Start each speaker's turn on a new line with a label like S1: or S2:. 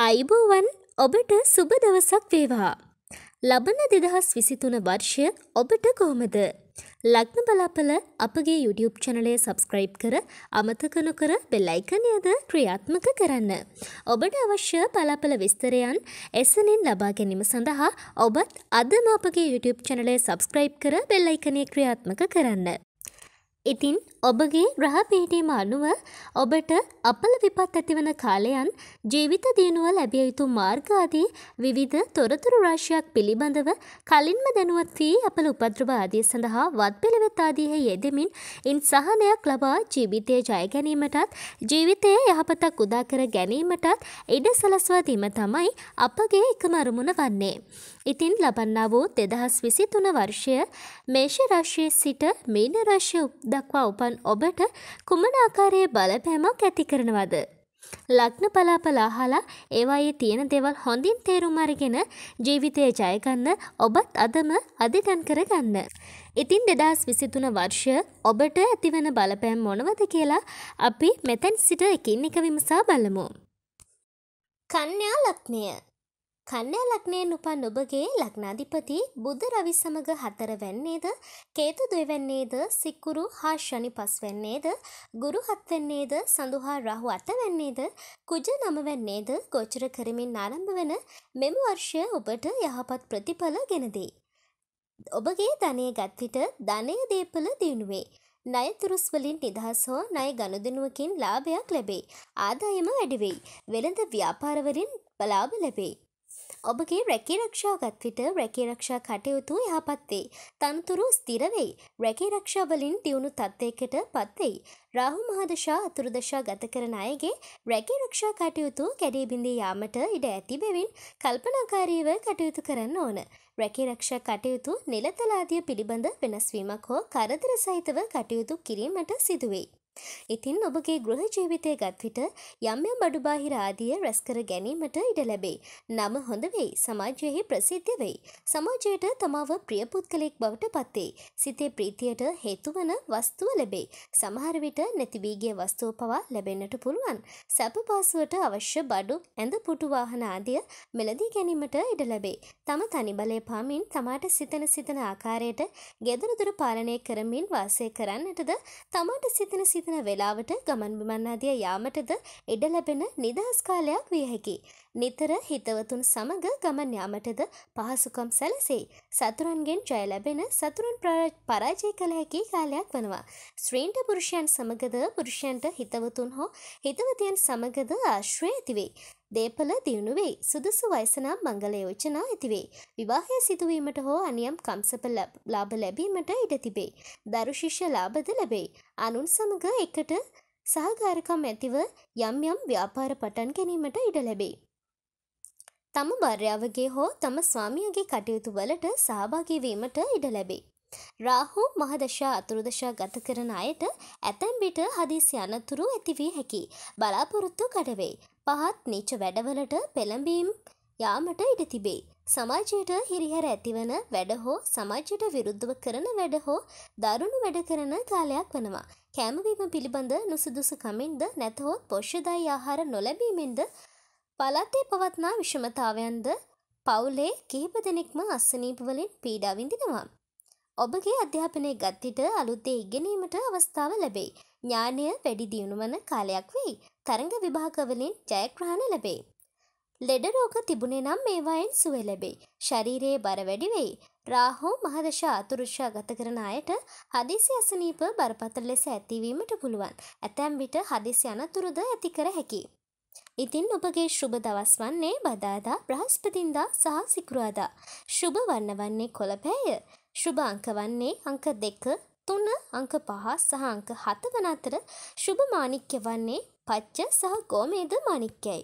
S1: අයිබෝවන් ඔබට සුබ දවසක් වේවා. ලබන දෙදහස් විසිතුන වර්ෂය ඔබට කොහොමද. ලග්න බලාපල අපගේ YouTube චනලය සබස්ක්‍රයිබ් කර අමතක නොකර බෙල්ලයිකනයද ක්‍රියාත්මක කරන්න. ඔබට අවශ්‍ය පලාපල විස්තරයන් එසනෙන් ලබා ගැනීම සඳහා ඔබත් අදම අපගේ YouTube චනලය සබස්ක්‍රයිබ් කර බෙල්ලයිකනය ක්‍රියාත්මක කරන්න. ඉතින් ඔබගේ ග්‍රහ පිහිටීම අනුව ඔබට අපල විපත් ඇතිවන කාලයන් ජීවිත දියුණුව ලැබිය යුතු මාර්ග ආදී විවිධ තොරතුරු රාශියක් පිළිබඳව කලින්ම දැනුවත් වී අපල උපද්‍රව ආදිය සඳහා වත්පිළිවෙත් ආදීහි යෙදෙමින් ඉන් සහනයක් ලබා ජීවිතය ජය ගැනීමටත් ජීවිතයේ යහපතක් උදා කර ගැනීමටත් ඉඩ සලස්වා දීම තමයි අපගේ එකම අරමුණ වන්නේ. ඉතින් ලබන්නා වූ දෙදහස් විසි තුන වර්ෂය මේෂ රශ්‍යය සිට මීන රශ්‍ය දක්වා උපන් ඔබට කුමන ආකාරයේ බලපෑමක් ඇති කරනවද. ලක්න පලාපලාහලා ඒවායේ තියෙන දෙවල් හොඳින් තේරුම් අරගෙන ජීවිතය ජයගන්න ඔබත් අදම අධිටන් කරගන්න. ඉතින් දෙදස් විසිතුන වර්ෂය ඔබට ඇතිවන බලපෑම් මොනවද කියලා අපි මෙතැන් සිට එකින් එක විමසා බලමු. කන්‍යා ලක්නය කන්‍යා ලක්නයෙන් උපන් ඔබගේ ලක්නාධිපති බුද්ධ රවි සමග හතර වෙන්නේද කේතු දෙවැන්නේද සික්කුරු හා ශනි පස් වෙන්නේද ගුරු හත් වෙන්නේද සඳුහා රාහු අට වෙන්නේද කුජ නම වෙන්නේද ගෝචර කරමින් ආරම්භ වන මෙම වර්ෂය ඔබට යහපත් ප්‍රතිඵල ගෙන දෙයි. ඔබගේ ධනය ගත්විට ධනය දීපල දිනුවේ. ණය තුරුස් වලින් නිදහස් හෝ ණය ගනුදෙනුවකින් ලාභයක් ලැබේ. ආදායම වැඩි වෙයි. වෙළඳ ව්‍යාපාරවලින් ලාභ ලැබේ. ඔබගේ රැකේ රක්ෂා ගත්විට රැකේ රක්ෂා කටයුතු යහපත්වෙයි. තනතුරු ස්තිරවෙයි. රැකේ රක්ෂාවලින් දියුණු තත්ත්යකට පත්වෙයි. රාහු මහදශා අතුරුදශා ගත කරන අයගේ රැකේ රක්ෂා කටයුතු කැඩීබිඳී යාමට ඉඩ ඇති බැවින් කල්පනාකාරීව කටයුතු කරන්න ඕන. රැකේ රක්ෂා කටයුතු නිලතලාදිය පිළිබඳ වෙනස්වීමක් හෝ කරදර සහිතව කටයුතු කිරීමට සිදුවෙයි. ඉතින් ඔබගේ ගෘහ ජීවිතය ගත්විට යම් යම් අඩුබාහිර ආදිය රැස්කර ගැනීමට ඉඩ ලැබේ. නම හොඳ වෙයි. සමාජයෙහි ප්‍රසිද්ධ වෙයි. සමාජයට තමාව ප්‍රිය පුද්ගලෙක් බවට පත් වේ. සිතේ ප්‍රීතියට හේතු වන වස්තුව ලැබේ. සමහර විට නැති වී ගිය වස්තුව පවා ලැබෙන්නට පුළුවන්. සැප පාසුවට අවශ්‍ය බඩු, ඇඳ පුටු වාහන ආදිය මිලදී ගැනීමට ඉඩ ලැබේ. තම තනිබලය පාමින් තමාට සිතන සිතන ආකාරයට gedara dura පාලනය කරමින් වාසය කරන්නටද තමාට සිතන සිතන හිතෙන වෙලාවට ගමන් බිමන් ආදිය යාමටද ඉඩ ලැබෙන නිදහස් කාලයක් විය හැකි. නිතර හිතවතුන් සමග ගමන් යාමටද පහසුකම් සැලසෙයි. සතුරන්ගෙන් ජය ලැබෙන සතුරන් පරාජය කළ හැකි කාලයක් වනවා. ස්ත්‍රීන්ට පුරුෂයන් සමගද පුරුෂයන්ට හිතවතුන් හෝ හිතවතයන් සමගද ආශ්‍රය ඇතිවෙයි. දේපල දියුණු වෙයි. සුදුසු වයසනම් මංගල යෝජනා ඇතිවේ. විවාහය සිදුවීමට හෝ අනියම් කම්සප ලාභ ලැබීමට ඉඩ තිබේ. දරුශිෂ්‍ය ලාභද ලැබෙයි. අනුන් සමඟ එකට සහකාරකම් ඇතිව යම් යම් ව්‍යාපාර පටන් ගැනීමට ඉඩ ලැබේ. තම භර්යාවගේ හෝ තම ස්වාමියගේ කටයුතු වලට සහභාගී වීමට ඉඩ ලැබේ. රාහු මහදශා අතුරුදශා ගත කරන අයට ඇතැම් විට හදිසි අනතුරු ඇතිවී හැකි. බලාපොරොත්තු කඩවෙයි. පහත් නීච වැඩවලට පෙළඹීම් යාමට ඉඩ තිබේ. සමාජයට හිරිහැර ඇතිවන වැඩ හෝ සමාජයට විරුද්ධව කරන වැඩ හෝ දරුණු වැඩ කරන කාලයක් වනවා. කෑමවීම පිළිබඳ නුසුදුසු කමින්ද නැතහොත් පොෂ්‍යදායි ආහාර නොලැබීමෙන්ද පළාතේ පවත්නා විෂමතාවයන්ද පවුලේ කිහිප දෙනෙක්ම අස්සනීප වලින් පීඩා විඳිනවා. ඔබගේ අධ්‍යාපනය ගත්තිට අලුත්තේ ඉගෙනීමට අවස්ථාව ලැබෙයි. ඥානය වැඩි දියුණුවන කාලයක් වෙයි. තරඟ විභාගවලින් ජයග්‍රහණ ලැබෙයි. ලෙඩ රෝග තිබුණේ නම් මේවායෙන් සුව ලැබෙයි. ශරීරයේ බර වැඩි වෙයි. රාහෝ මහදශා අතුරුෂා ගත කරන අයට හදිසි අසනීප බරපතල ලෙස ඇතිවීමට පුළුවන්. ඇතැම් විට හදිසි අනතුරුද ඇති කර හැකි. ඉතින් ඔබගේ ශුභ දවස් වන්නේ බදාදා බ්‍රහස්පතින්දා සහ සිකුරාදා. ශුභ වන්න වන්නේ කොළපෑය. ශුභ අංක වන්නේ අංක දෙක තුන අංක පහ සහ අංක හත වන අතර ශුභ මාණික්‍ය වන්නේ පච්ච සහ ගෝමේද මාණික්‍යයි.